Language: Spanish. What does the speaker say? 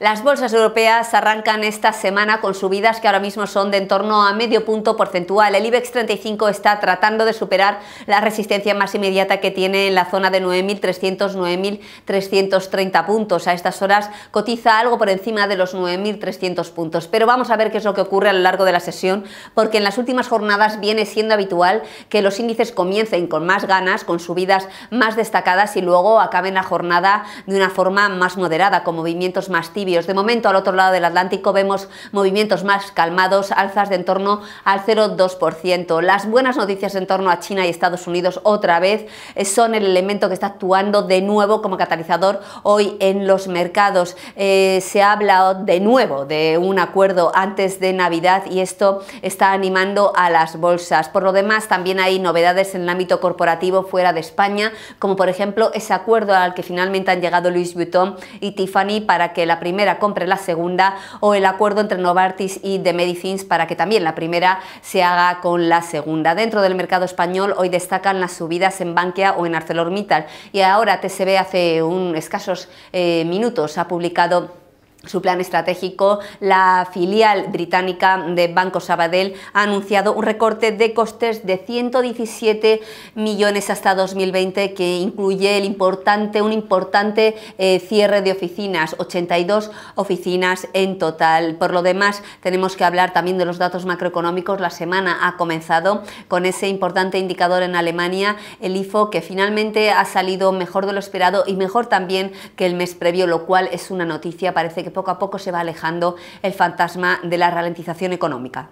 Las bolsas europeas arrancan esta semana con subidas que ahora mismo son de en torno a medio punto porcentual. El IBEX 35 está tratando de superar la resistencia más inmediata que tiene en la zona de 9.300-9.330 puntos. A estas horas cotiza algo por encima de los 9.300 puntos. Pero vamos a ver qué es lo que ocurre a lo largo de la sesión, porque en las últimas jornadas viene siendo habitual que los índices comiencen con más ganas, con subidas más destacadas y luego acaben la jornada de una forma más moderada, con movimientos más tímidos de momento, al otro lado del Atlántico vemos movimientos más calmados, alzas de en torno al 0,2%. Las buenas noticias en torno a China y Estados Unidos otra vez eh, son el elemento que está actuando de nuevo como catalizador hoy en los mercados. Eh, se habla de nuevo de un acuerdo antes de Navidad y esto está animando a las bolsas. Por lo demás, también hay novedades en el ámbito corporativo fuera de España, como por ejemplo ese acuerdo al que finalmente han llegado Louis Vuitton y Tiffany para que la primera primera compre la segunda o el acuerdo entre Novartis y The Medicines para que también la primera se haga con la segunda. Dentro del mercado español hoy destacan las subidas en Bankia o en ArcelorMittal y ahora TSB hace un escasos eh, minutos ha publicado su plan estratégico, la filial británica de Banco Sabadell ha anunciado un recorte de costes de 117 millones hasta 2020 que incluye el importante, un importante eh, cierre de oficinas, 82 oficinas en total. Por lo demás, tenemos que hablar también de los datos macroeconómicos. La semana ha comenzado con ese importante indicador en Alemania, el IFO, que finalmente ha salido mejor de lo esperado y mejor también que el mes previo, lo cual es una noticia, parece que poco a poco se va alejando el fantasma de la ralentización económica.